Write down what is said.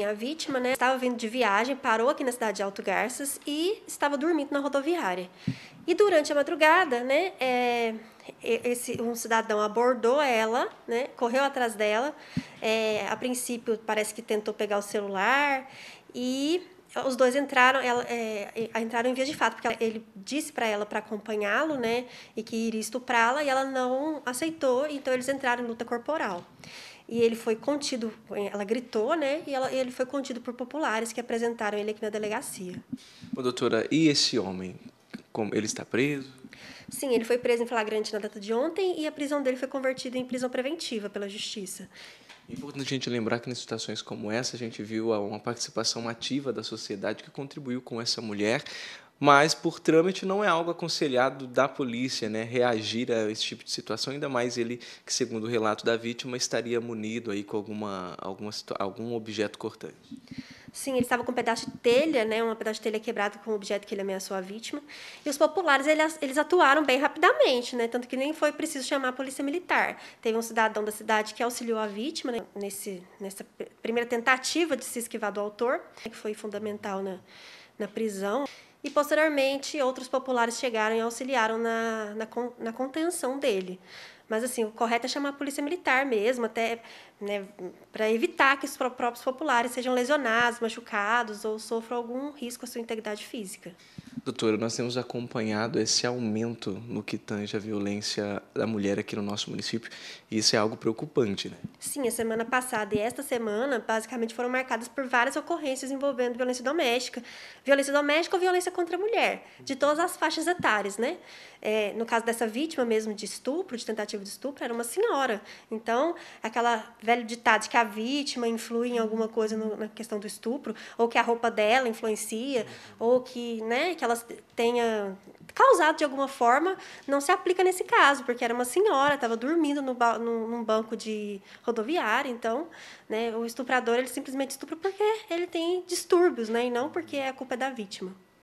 A vítima né, estava vindo de viagem, parou aqui na cidade de Alto Garças e estava dormindo na rodoviária. E durante a madrugada, né, é, esse, um cidadão abordou ela, né, correu atrás dela. É, a princípio, parece que tentou pegar o celular e os dois entraram, ela, é, entraram em vias de fato, porque ele disse para ela para acompanhá-lo, né, e que iria estuprá-la, e ela não aceitou, então eles entraram em luta corporal. E ele foi contido, ela gritou, né, e ela, ele foi contido por populares que apresentaram ele aqui na delegacia. Bom, doutora, e esse homem, como ele está preso? Sim, ele foi preso em flagrante na data de ontem e a prisão dele foi convertida em prisão preventiva pela Justiça. É importante a gente lembrar que em situações como essa a gente viu uma participação ativa da sociedade que contribuiu com essa mulher, mas por trâmite não é algo aconselhado da polícia, né, reagir a esse tipo de situação, ainda mais ele que segundo o relato da vítima estaria munido aí com alguma alguma algum objeto cortante. Sim, ele estava com um pedaço de telha, né, um pedaço de telha quebrado com o objeto que ele ameaçou a vítima. E os populares, eles atuaram bem rapidamente, né, tanto que nem foi preciso chamar a polícia militar. Teve um cidadão da cidade que auxiliou a vítima né, nesse, nessa primeira tentativa de se esquivar do autor, né, que foi fundamental na, na prisão. E posteriormente, outros populares chegaram e auxiliaram na, na, na contenção dele. Mas, assim, o correto é chamar a polícia militar mesmo, até né, para evitar que os próprios populares sejam lesionados, machucados ou sofram algum risco à sua integridade física. Doutora, nós temos acompanhado esse aumento no que tange a violência da mulher aqui no nosso município e isso é algo preocupante, né? Sim, a semana passada e esta semana, basicamente, foram marcadas por várias ocorrências envolvendo violência doméstica, violência doméstica ou violência contra a mulher, de todas as faixas etárias, né? É, no caso dessa vítima mesmo de estupro, de tentativa tentativa de estupro era uma senhora. Então, aquela velho ditado de que a vítima influi em alguma coisa no, na questão do estupro, ou que a roupa dela influencia, ou que, né, que ela tenha causado de alguma forma, não se aplica nesse caso, porque era uma senhora, estava dormindo no, no, num banco de rodoviária, então, né, o estuprador, ele simplesmente estupra porque ele tem distúrbios, né, e não porque é a culpa é da vítima.